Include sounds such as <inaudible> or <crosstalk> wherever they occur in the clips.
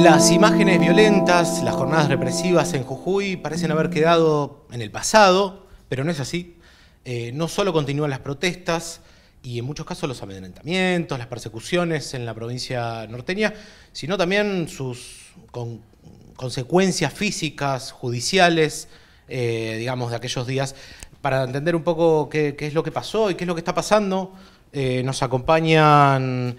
Las imágenes violentas, las jornadas represivas en Jujuy parecen haber quedado en el pasado, pero no es así. Eh, no solo continúan las protestas y en muchos casos los amedrentamientos, las persecuciones en la provincia norteña, sino también sus consecuencias físicas, judiciales, eh, digamos, de aquellos días. Para entender un poco qué, es lo que pasó y qué es lo que está pasando, eh, nos acompañan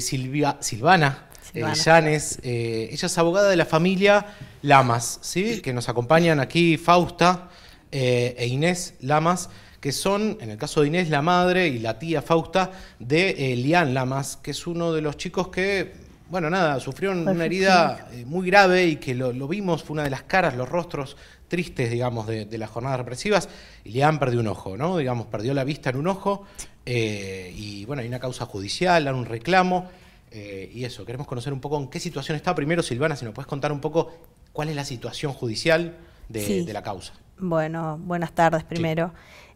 Silvia, Silvana eh, eh, ella es abogada de la familia Lamas, ¿sí? que nos acompañan aquí Fausta eh, e Inés Lamas, que son, en el caso de Inés, la madre y la tía Fausta de Lián Lamas, que es uno de los chicos que, bueno, nada, sufrió una herida muy grave y que lo, vimos, fue una de las caras, los rostros tristes, digamos, de, las jornadas represivas. Y Lian perdió un ojo, ¿no? Digamos, perdió la vista en un ojo. y bueno, hay una causa judicial, hay un reclamo. Eh, y eso, queremos conocer un poco en qué situación está. Primero, Silvana, si nos puedes contar un poco cuál es la situación judicial de, la causa. Bueno, buenas tardes primero.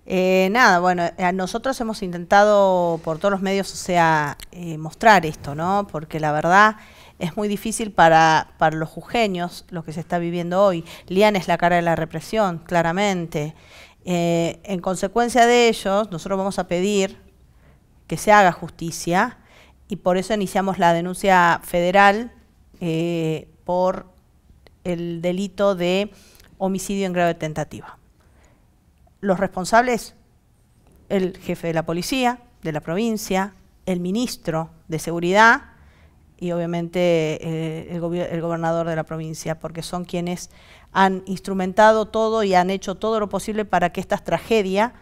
Eh, nada, bueno, nosotros hemos intentado por todos los medios, o sea, eh, mostrar esto, ¿no? Porque la verdad es muy difícil para, para los jujeños lo que se está viviendo hoy. Lian es la cara de la represión, claramente. en consecuencia de ellos, nosotros vamos a pedir que se haga justicia y por eso iniciamos la denuncia federal eh, por el delito de homicidio en grave tentativa. Los responsables, el jefe de la policía de la provincia, el ministro de Seguridad y obviamente eh, el, el, gobernador de la provincia, porque son quienes han instrumentado todo y han hecho todo lo posible para que esta tragedia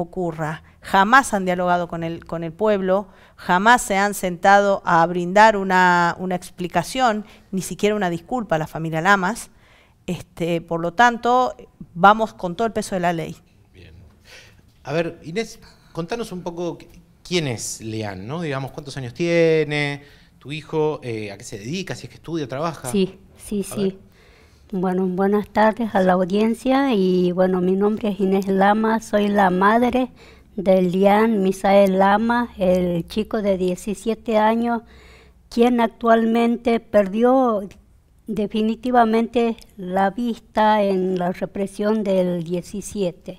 ocurra. Jamás han dialogado con el, con el pueblo, jamás se han sentado a brindar una, explicación, ni siquiera una disculpa a la familia Lamas. Este, por lo tanto, vamos con todo el peso de la ley. A ver, Inés, contanos un poco quién es Leán, ¿no? Digamos, cuántos años tiene, tu hijo, eh, a qué se dedica, si es que estudia, trabaja. Sí, sí, sí. Bueno, buenas tardes a la audiencia y bueno, mi nombre es Inés Lama, soy la madre de Lian Misael Lama, el chico de 17 años, quien actualmente perdió definitivamente la vista en la represión del 17.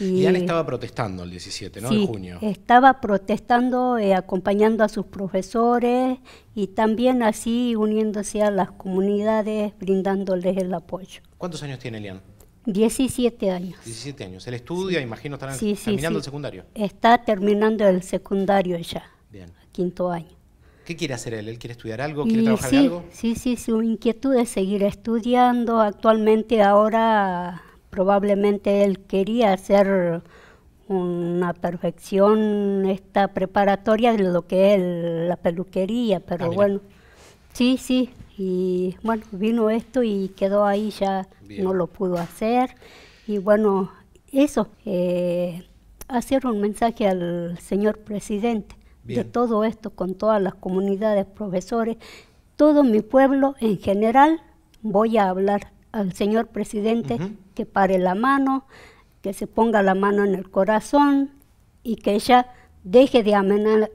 Y Ana eh, estaba protestando el 17, ¿no? de junio. Estaba protestando, eh, acompañando a sus profesores y también así uniéndose a las comunidades, brindándoles el apoyo. ¿Cuántos años tiene Elian? 17 años. 17 años. Él estudia, imagino, está terminando el secundario. Está terminando el secundario ya. Bien. Quinto año. ¿Qué quiere hacer él? ¿Él quiere estudiar algo? ¿Quiere trabajar sí, en algo? Sí, sí, su inquietud es seguir estudiando. Actualmente ahora probablemente él quería hacer una perfección esta preparatoria de lo que es la peluquería, pero ah, bueno, sí, sí, y bueno, vino esto y quedó ahí, ya no lo pudo hacer, y bueno, eso, eh, hacer un mensaje al señor presidente de todo esto, con todas las comunidades, profesores, todo mi pueblo en general, voy a hablar al señor presidente que pare la mano, que se ponga la mano en el corazón y que ella deje de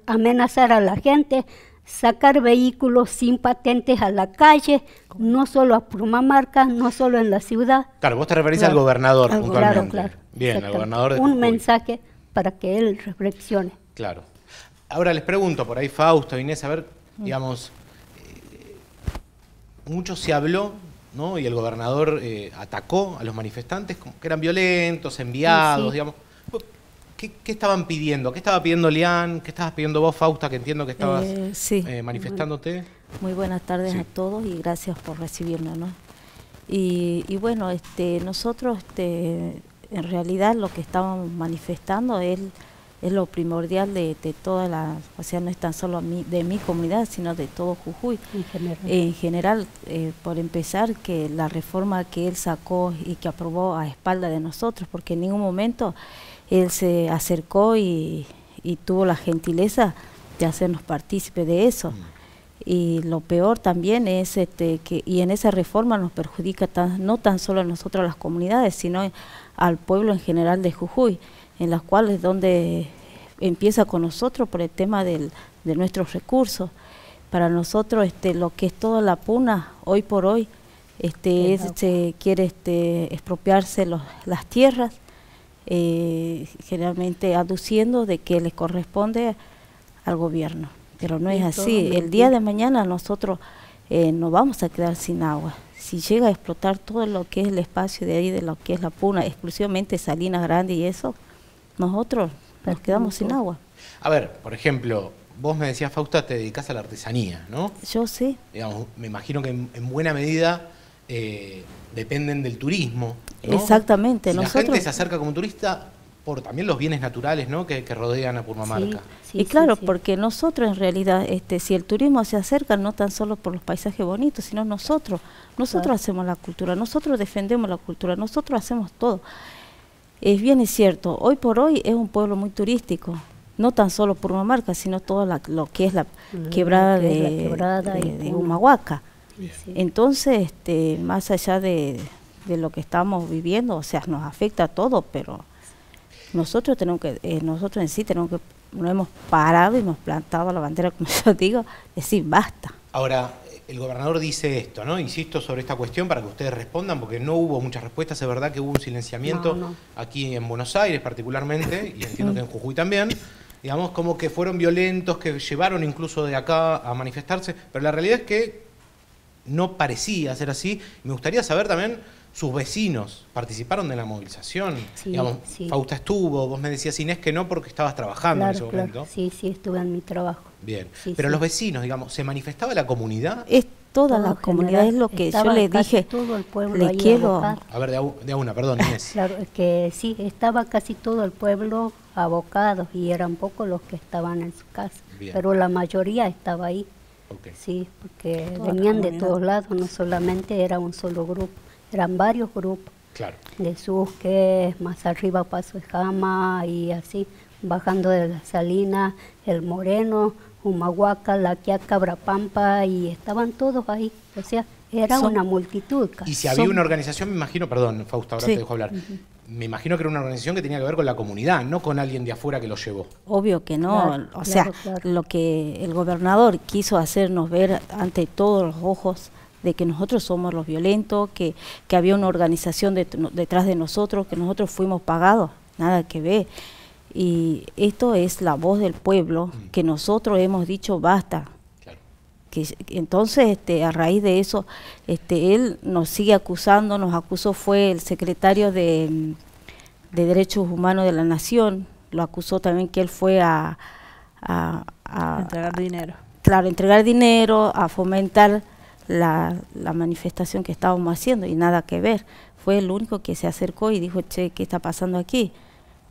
amenazar a la gente, sacar vehículos sin patentes a la calle, no solo a Prumamarca, no solo en la ciudad. Claro, vos te referís al gobernador puntualmente. Claro, claro. Bien, al gobernador. De Un mensaje para que él reflexione. Claro. Ahora les pregunto, por ahí Fausto, Inés, a ver, mm. digamos, eh, mucho se habló y el gobernador eh, atacó a los manifestantes, como que eran violentos, enviados, digamos. ¿Qué, estaban pidiendo? ¿Qué estaba pidiendo Lian? ¿Qué estabas pidiendo vos, Fausta, que entiendo que estabas eh, eh, manifestándote? Muy buenas tardes a todos y gracias por recibirnos, ¿no? Y, bueno, este, nosotros este, en realidad lo que estábamos manifestando es es lo primordial de, toda la, o sea, no es tan solo de mi comunidad, sino de todo Jujuy. En general, eh, por empezar, que la reforma que él sacó y que aprobó a espalda de nosotros, porque en ningún momento él se acercó y, tuvo la gentileza de hacernos partícipe de eso. Mm. Y lo peor también es este, que, y en esa reforma nos perjudica no tan solo a nosotros, las comunidades, sino al pueblo en general de Jujuy en las cuales donde empieza con nosotros por el tema de nuestros recursos. Para nosotros este, lo que es toda la puna, hoy por hoy, este, se quiere este, expropiarse las tierras, eh, generalmente aduciendo de que le corresponde al gobierno. Pero no es así. El día de mañana nosotros eh, no vamos a quedar sin agua. Si llega a explotar todo lo que es el espacio de ahí, de lo que es la puna, exclusivamente Salinas Grande y eso, nosotros nos quedamos sin agua. A ver, por ejemplo, vos me decías, Fausta, te dedicas a la artesanía, ¿no? Yo sí. me imagino que en, buena medida eh, dependen del turismo. Exactamente. Nosotros... La gente se acerca como turista, por también los bienes naturales ¿no? que, rodean a Purmamarca. y claro, porque nosotros en realidad, este, si el turismo se acerca, no tan solo por los paisajes bonitos, sino nosotros. Nosotros hacemos la cultura, nosotros defendemos la cultura, nosotros hacemos todo. Es bien es cierto, hoy por hoy es un pueblo muy turístico, no tan solo por una marca, sino todo lo que es la quebrada, de, Humahuaca. Entonces, este, más allá de, lo que estamos viviendo, o sea, nos afecta a todos, pero nosotros tenemos que, eh, nosotros en sí tenemos que, no hemos parado y hemos plantado la bandera, como <laughs> yo digo, decir basta. Ahora, el gobernador dice esto, ¿no? Insisto sobre esta cuestión para que ustedes respondan, porque no hubo muchas respuestas, es verdad que hubo un silenciamiento aquí en Buenos Aires particularmente, y entiendo mm. que en Jujuy también, digamos, como que fueron violentos, que llevaron incluso de acá a manifestarse, pero la realidad es que no parecía ser así. Me gustaría saber también sus vecinos participaron de la movilización. Sí, Digamos, Fausta estuvo, vos me decías Inés que no porque estabas trabajando en ese claro. Sí, sí, estuve en mi trabajo. Bien, pero los vecinos, digamos, ¿se manifestaba la comunidad? Es toda la comunidad, es lo que yo le dije. Todo el pueblo le quiero. A, ver, de a, una, perdón, <laughs> Inés. claro, que sí, estaba casi todo el pueblo abocado y eran pocos los que estaban en su casa, pero la mayoría estaba ahí. Sí, porque venían de todos lados, no solamente era un solo grupo eran varios grupos. Claro. De Susque, más arriba Paso de Jama y así, bajando de la Salina, El Moreno, Humahuaca, La Quiaca, Brapampa y estaban todos ahí. O sea, era una multitud. Casi. Y si había una organización, me imagino, perdón, Fausta, ahora te dejo hablar. Me imagino que era una organización que tenía que ver con la comunidad, no con alguien de afuera que lo llevó. Obvio que no. o sea, lo que el gobernador quiso hacernos ver ante todos los ojos de que nosotros somos los violentos, que, había una organización detrás de nosotros, que nosotros fuimos pagados, nada que ver. Y esto es la voz del pueblo, mm. que nosotros hemos dicho basta. Que, entonces, este, a raíz de eso, este, él nos sigue acusando, nos acusó, fue el secretario de, Derechos Humanos de la Nación, lo acusó también que él fue a entregar dinero. Claro, entregar dinero, a fomentar la, manifestación que estábamos haciendo y nada que ver. Fue el único que se acercó y dijo, che, ¿qué está pasando aquí?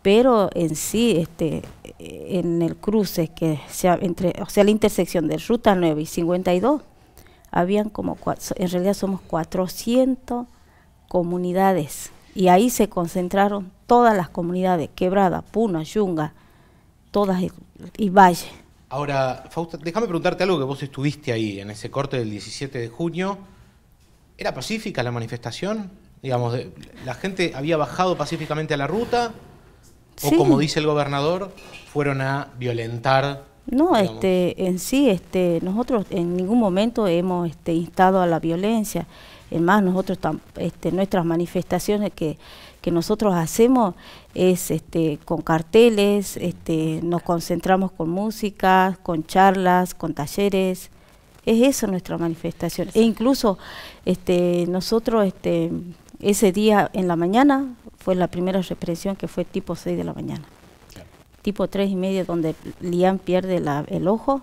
Pero en sí, este, eh, en el cruce, que sea entre, o sea, la intersección de Ruta 9 y 52, habían como, cuatro, en realidad somos 400 comunidades y ahí se concentraron todas las comunidades, Quebrada, Puna, Yunga, todas y Valle. Ahora, Fausta, déjame preguntarte algo que vos estuviste ahí en ese corte del 17 de junio. ¿Era pacífica la manifestación? Digamos, ¿la gente había bajado pacíficamente a la ruta? ¿O como dice el gobernador, fueron a violentar? No, este, en sí, este, nosotros en ningún momento hemos este, instado a la violencia. en más, nosotros, este, nuestras manifestaciones que que nosotros hacemos es este, con carteles, este, nos concentramos con música, con charlas, con talleres. Es eso nuestra manifestación. E incluso este, nosotros este, ese día en la mañana fue la primera represión que fue tipo 6 de la mañana. Tipo 3 y media donde Lian pierde el ojo,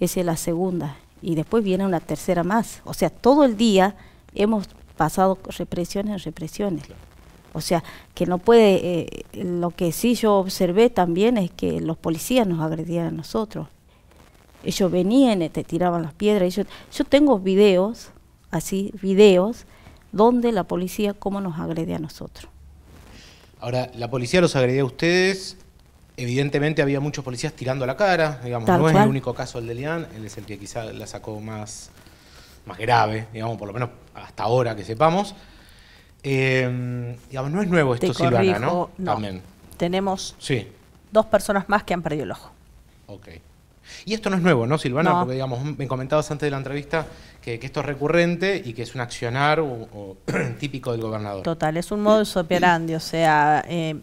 esa es la segunda. Y después viene una tercera más. O sea, todo el día hemos pasado represiones en represiones. O sea, que no puede, eh, lo que sí yo observé también es que los policías nos agredían a nosotros. Ellos venían, eh, te tiraban las piedras. yo tengo videos, así, videos, donde la policía cómo nos agredía a nosotros. Ahora, la policía los agredía a ustedes, evidentemente había muchos policías tirando la cara, digamos, no es el único caso el de Lian, él es el que quizá la sacó más, más grave, digamos, por lo menos hasta ahora que sepamos. Em, digamos, no es nuevo esto, Silvana, ¿no? no. Tenemos dos personas más que han perdido el ojo. Ok. Y esto no es nuevo, ¿no, Silvana? Porque, digamos, me comentabas antes de la entrevista que, esto es recurrente y que es un accionar <clears throat> típico del gobernador. Total, es un modus operandi, o sea, eh,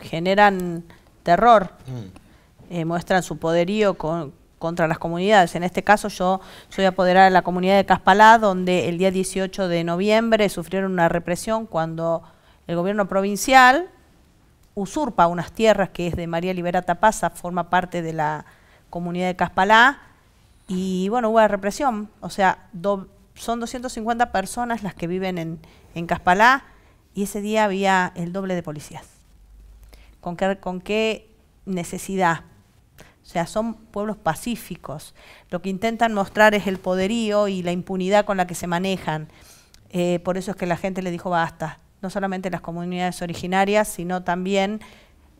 generan terror, mm. eh, muestran su poderío con, contra las comunidades. En este caso yo soy apoderada de la comunidad de Caspalá, donde el día 18 de noviembre sufrieron una represión cuando el gobierno provincial usurpa unas tierras que es de María Libera Tapaza, forma parte de la comunidad de Caspalá, y bueno, hubo represión, o sea, son 250 personas las que viven en, Caspalá, y ese día había el doble de policías. ¿Con con qué necesidad? O sea, son pueblos pacíficos. Lo que intentan mostrar es el poderío y la impunidad con la que se manejan. Eh, por eso es que la gente le dijo basta. No solamente las comunidades originarias, sino también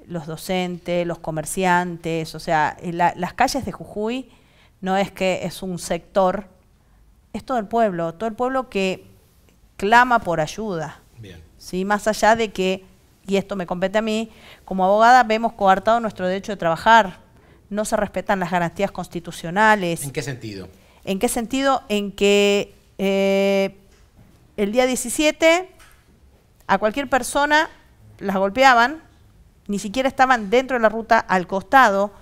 los docentes, los comerciantes. O sea, las calles de Jujuy no es que es un sector, es todo el pueblo, todo el pueblo que clama por ayuda. ¿sí? Más allá de que, y esto me compete a mí, como abogada vemos coartado nuestro derecho de trabajar no se respetan las garantías constitucionales. ¿En qué sentido? ¿En qué sentido? En que eh, el día 17 a cualquier persona las golpeaban, ni siquiera estaban dentro de la ruta al costado.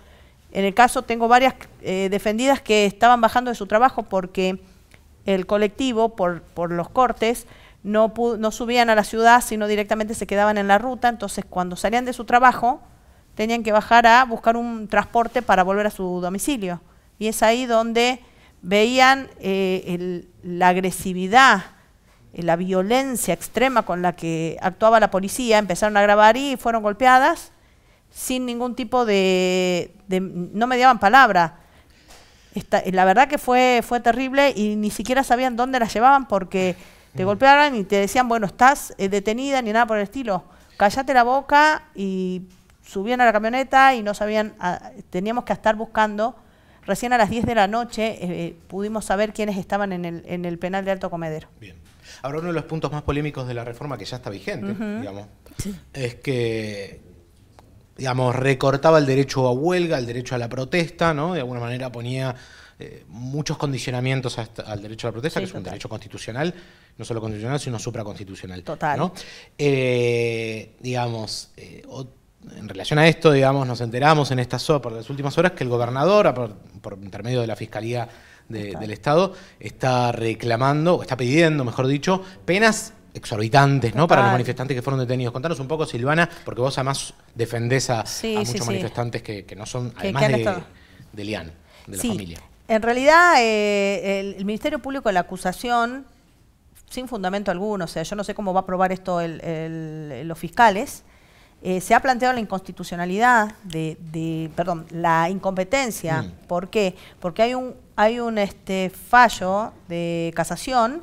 En el caso tengo varias eh, defendidas que estaban bajando de su trabajo porque el colectivo, por, los cortes, no, no subían a la ciudad, sino directamente se quedaban en la ruta. Entonces, cuando salían de su trabajo, tenían que bajar a buscar un transporte para volver a su domicilio. Y es ahí donde veían eh, la agresividad, eh, la violencia extrema con la que actuaba la policía. Empezaron a grabar y fueron golpeadas sin ningún tipo de... no me daban palabra. Eh, la verdad que fue, fue terrible y ni siquiera sabían dónde las llevaban porque te golpeaban y te decían, bueno, estás detenida ni nada por el estilo. cállate la boca y subían a la camioneta y no sabían, ah, teníamos que estar buscando. Recién a las 10 de la noche eh, eh, pudimos saber quiénes estaban en el, en el penal de Alto Comedero. Bien. Ahora uno de los puntos más polémicos de la reforma que ya está vigente, digamos, es que digamos, recortaba el derecho a huelga, el derecho a la protesta, ¿no? De alguna manera ponía eh, muchos condicionamientos al derecho a la protesta, que es un derecho constitucional, no solo constitucional, sino supraconstitucional. Total. digamos, en relación a esto, digamos, nos enteramos en estas últimas horas que el gobernador, por, intermedio de la Fiscalía del Estado, está reclamando, está pidiendo, mejor dicho, penas exorbitantes, ¿no? Para los manifestantes que fueron detenidos. Contanos un poco, Silvana, porque vos además defendés a, muchos manifestantes Que, no son, además de, Lian, de la familia. En realidad, eh, el, Ministerio Público, de la acusación, sin fundamento alguno, o sea, yo no sé cómo va a probar esto los fiscales, eh, se ha planteado la inconstitucionalidad de, perdón, la incompetencia. Mm. ¿Por qué? Porque hay un, hay un este, fallo de casación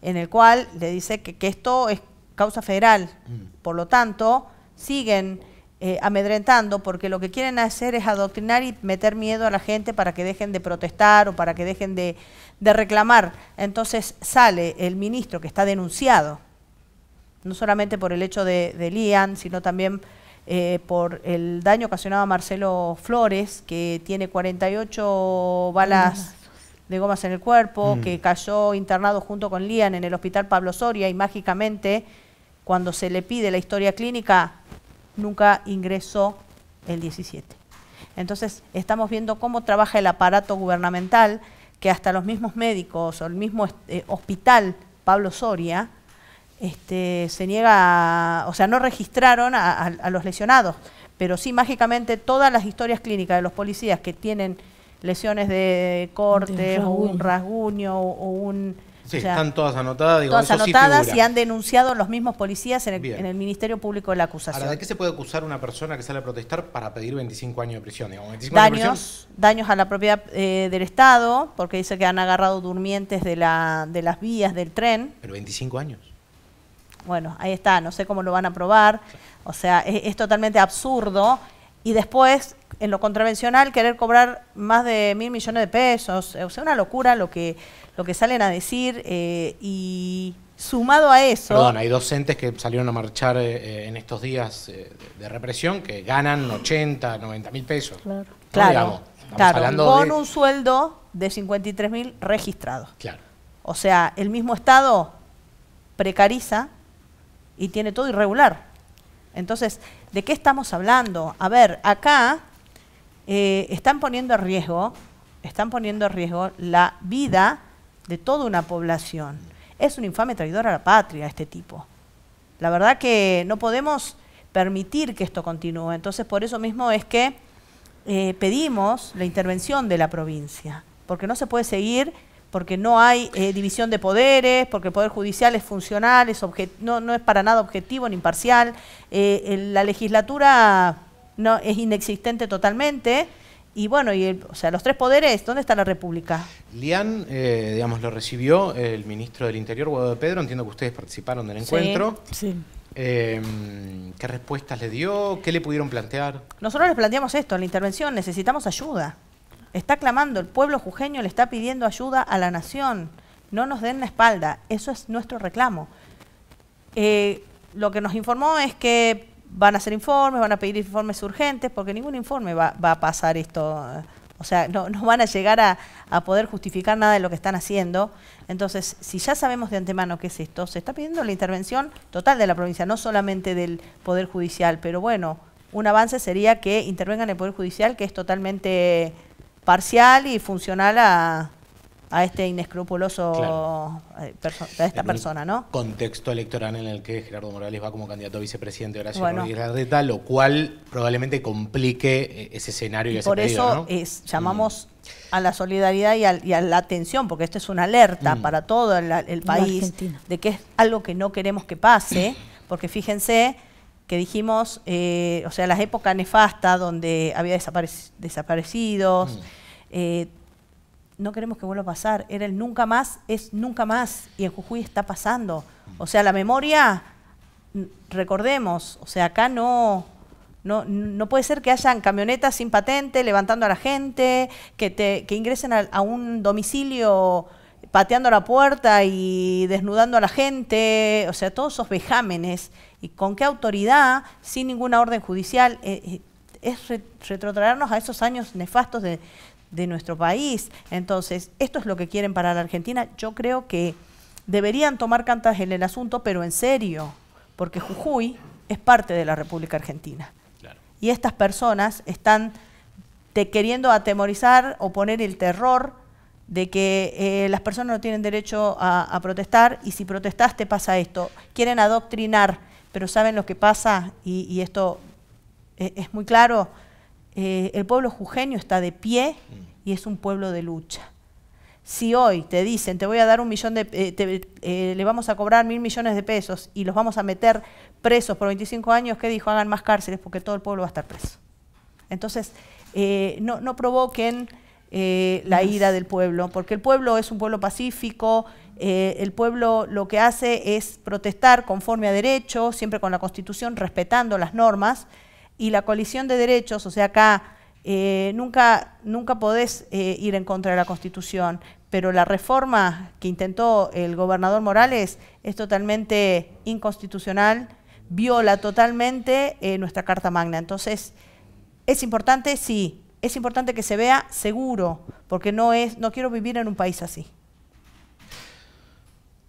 en el cual le dice que, esto es causa federal. Mm. Por lo tanto, siguen eh, amedrentando porque lo que quieren hacer es adoctrinar y meter miedo a la gente para que dejen de protestar o para que dejen de, de reclamar. Entonces sale el ministro que está denunciado no solamente por el hecho de, Lian, sino también eh, por el daño ocasionado a Marcelo Flores, que tiene 48 balas de gomas en el cuerpo, mm. que cayó internado junto con Lian en el hospital Pablo Soria y mágicamente, cuando se le pide la historia clínica, nunca ingresó el 17. Entonces, estamos viendo cómo trabaja el aparato gubernamental, que hasta los mismos médicos o el mismo eh, hospital Pablo Soria este, se niega, o sea, no registraron a, los lesionados, pero sí mágicamente todas las historias clínicas de los policías que tienen lesiones de corte, o un rasguño, o un... están todas anotadas. Digo, todas anotadas y han denunciado los mismos policías en el, Ministerio Público de la acusación. Ahora, ¿de qué se puede acusar una persona que sale a protestar para pedir 25 años de prisión? daños, daños a la propiedad eh, del Estado, porque dice que han agarrado durmientes de, de las vías del tren. Pero 25 años bueno, ahí está, no sé cómo lo van a probar. O sea, es, totalmente absurdo. Y después, en lo contravencional, querer cobrar más de mil millones de pesos. Eh, o sea, una locura lo que, lo que salen a decir. Eh, y sumado a eso. Perdón, hay docentes que salieron a marchar eh, en estos días de represión que ganan 80, 90 mil pesos. Claro. claro, con un sueldo de 53 mil registrados. Claro. O sea, el mismo Estado precariza y tiene todo irregular. Entonces, ¿de qué estamos hablando? A ver, acá eh, están poniendo en riesgo, están poniendo en riesgo la vida de toda una población. Es un infame traidor a la patria este tipo. La verdad que no podemos permitir que esto continúe. Entonces, por eso mismo es que eh, pedimos la intervención de la provincia, porque no se puede seguir porque no hay eh, división de poderes, porque el Poder Judicial es funcional, es no, no, es para nada objetivo ni imparcial, eh, la legislatura no es inexistente totalmente. Y bueno, y o sea, los tres poderes, ¿dónde está la República? Lian, eh, digamos, lo recibió el ministro del Interior, Guadalupe Pedro, entiendo que ustedes participaron del encuentro. Sí. Em, ¿Qué respuestas le dio? ¿Qué le pudieron plantear? Nosotros les planteamos esto la intervención, necesitamos ayuda. Está clamando, el pueblo jujeño le está pidiendo ayuda a la nación. No nos den la espalda, eso es nuestro reclamo. Eh, lo que nos informó es que van a hacer informes, van a pedir informes urgentes, porque ningún informe va, a pasar esto. O sea, no, van a llegar a, a, poder justificar nada de lo que están haciendo. Entonces, si ya sabemos de antemano qué es esto, se está pidiendo la intervención total de la provincia, no solamente del Poder Judicial. Pero bueno, un avance sería que intervengan el Poder Judicial, que es totalmente parcial y funcional a, a este inescrupuloso eh, a esta persona, ¿no? Contexto electoral en el que Gerardo Morales va como candidato a vicepresidente de Horacio bueno. lo cual probablemente complique eh, ese escenario y, ese Por eso es, mm. llamamos a la solidaridad y a, la atención, porque esto es una alerta mm. para todo el, país de que es algo que no queremos que pase, porque fíjense que dijimos, eh, o sea, las épocas nefastas donde había desaparecidos, mm. Eh, no queremos que vuelva a pasar. Era el nunca más, es nunca más. Y en Jujuy está pasando. O sea, la memoria, recordemos, o sea, acá no, no, puede ser que hayan camionetas sin patente levantando a la gente, que, te, ingresen a, un domicilio pateando la puerta y desnudando a la gente, o sea, todos esos vejámenes. ¿Y con qué autoridad, sin ninguna orden judicial? Eh, eh, es retrotraernos a esos años nefastos de, de nuestro país. Entonces, esto es lo que quieren para la Argentina. Yo creo que deberían tomar cantas en el asunto, pero en serio, porque Jujuy es parte de la República Argentina. Y estas personas están queriendo atemorizar o poner el terror de que eh, las personas no tienen derecho a, protestar y si protestas te pasa esto. Quieren adoctrinar, pero saben lo que pasa y, esto e, es muy claro eh, el pueblo jujeño está de pie mm. y es un pueblo de lucha. Si hoy te dicen, te voy a dar un millón de, eh, eh, le vamos a cobrar mil millones de pesos y los vamos a meter presos por 25 años, ¿qué dijo? Hagan más cárceles porque todo el pueblo va a estar preso. Entonces, no, no, provoquen la ira del pueblo, porque el pueblo es un pueblo pacífico, el pueblo lo que hace es protestar conforme a derecho, siempre con la constitución, respetando las normas, y la coalición de derechos, o sea, acá eh, nunca, nunca podés eh, ir en contra de la Constitución, pero la reforma que intentó el gobernador Morales es totalmente inconstitucional, viola totalmente eh, nuestra Carta Magna. Entonces, ¿es importante? Sí. Es importante que se vea seguro, porque no, es, no quiero vivir en un país así.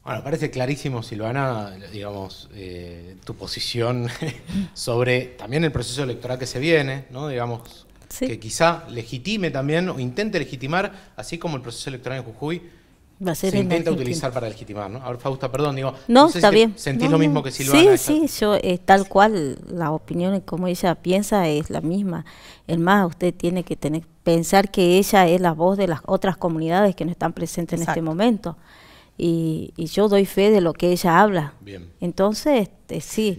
Bueno, parece clarísimo, Silvana, digamos, eh, tu posición <laughs> sobre también el proceso electoral que se viene, ¿no? Digamos, que quizá legitime también o intente legitimar, así como el proceso electoral en Jujuy se intenta utilizar para legitimar, ¿no? A Fausta, perdón, digo. No, está bien. ¿Sentís lo mismo que Silvana? Sí, sí, yo, eh, tal cual, la opinión, como ella piensa, es la misma. Es más, usted tiene que tener, pensar que ella es la voz de las otras comunidades que no están presentes en este momento y, yo doy fe de lo que ella habla. Entonces, este, sí.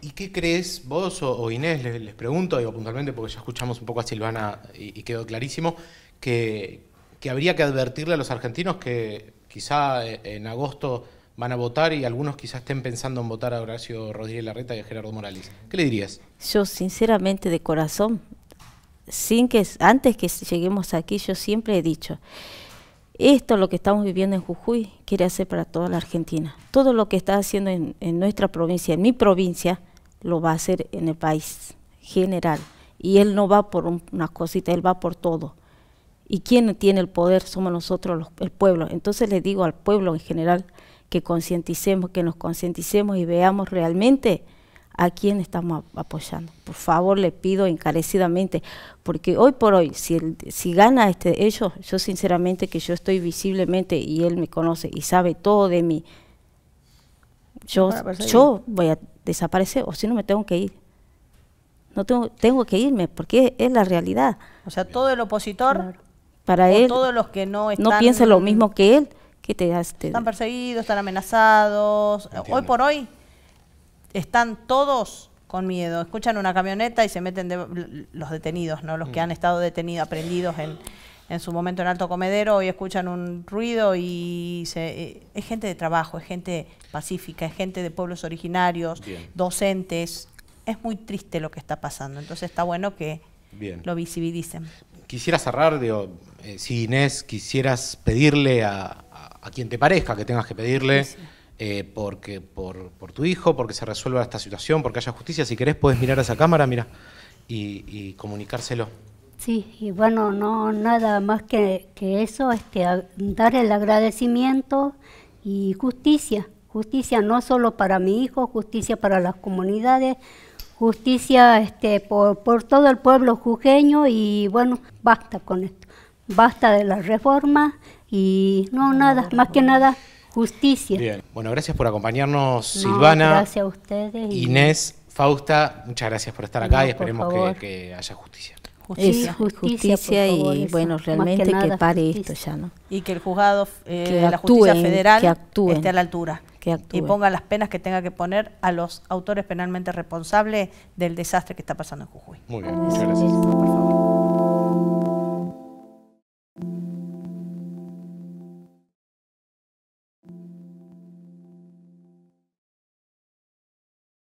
¿Y, qué crees vos o, Inés? Les, pregunto, digo puntualmente porque ya escuchamos un poco a Silvana y, quedó clarísimo, que, que habría que advertirle a los argentinos que quizá en agosto van a votar y algunos quizás estén pensando en votar a Horacio Rodríguez Larreta y a Gerardo Morales. ¿Qué le dirías? Yo sinceramente de corazón, sin que antes que lleguemos aquí yo siempre he dicho esto lo que estamos viviendo en Jujuy quiere hacer para toda la Argentina. Todo lo que está haciendo en, nuestra provincia, en mi provincia, lo va a hacer en el país general. Y él no va por unas una cosita, él va por todo. ¿Y quién tiene el poder? Somos nosotros, el pueblo. Entonces le digo al pueblo en general que concienticemos, que nos concienticemos y veamos realmente a quién estamos apoyando. Por favor, le pido encarecidamente, porque hoy por hoy, si, si gana este, ellos, yo sinceramente que yo estoy visiblemente y él me conoce y sabe todo de mí, yo, yo voy a desaparecer o si no me tengo que ir. No tengo, tengo que irme porque es, la realidad. O sea, todo el opositor, para él, todos los que no no piensa lo mismo que él, que te, están perseguidos, están amenazados. Hoy por hoy están todos con miedo. Escuchan una camioneta y se meten de, los detenidos, ¿no? Los que mm. han estado detenidos, aprendidos en, su momento en Alto Comedero, y escuchan un ruido y se, eh, es gente de trabajo, es gente pacífica, es gente de pueblos originarios, docentes. Es muy triste lo que está pasando, entonces está bueno que lo visibilicen. Quisiera cerrar, digo, eh, si Inés, quisieras pedirle a, quien te parezca que tengas que pedirle. Eh, porque, por, tu hijo, porque se resuelva esta situación, porque haya justicia. Si querés, puedes mirar a esa cámara, mira, y, comunicárselo. Sí, y bueno, no nada más que, eso, este, dar el agradecimiento y justicia. Justicia no solo para mi hijo, justicia para las comunidades, justicia este, por, todo el pueblo jujeño y bueno, basta con esto. Basta de la reforma y no, nada, más que nada Justicia. Bien. Bueno, gracias por acompañarnos, Silvana. Gracias a ustedes. Inés, Fausta, muchas gracias por estar acá y esperemos que, haya justicia. Justicia, justicia, y bueno, realmente que, pare esto ya, ¿no? Y que el juzgado eh, que de la justicia federal esté a la altura. Que y ponga las penas que tenga que poner a los autores penalmente responsables del desastre que está pasando en Jujuy. Muy bien, muchas gracias.